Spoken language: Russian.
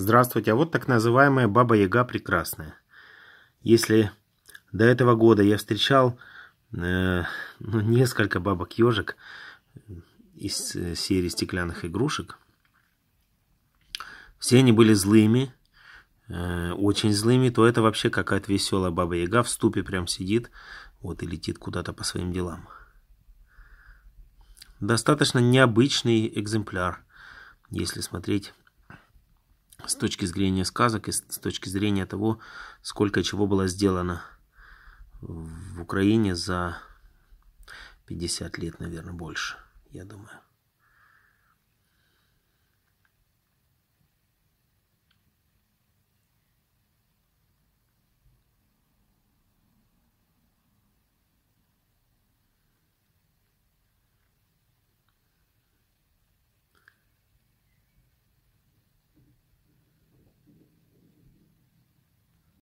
Здравствуйте, а вот так называемая Баба Яга Прекрасная. Если до этого года я встречал э, ну, несколько бабок-ежек из э, серии стеклянных игрушек, все они были злыми, э, очень злыми, то это вообще какая-то веселая Баба Яга в ступе прям сидит вот и летит куда-то по своим делам. Достаточно необычный экземпляр, если смотреть с точки зрения сказок и с точки зрения того, сколько чего было сделано в Украине за 50 лет, наверное, больше, я думаю.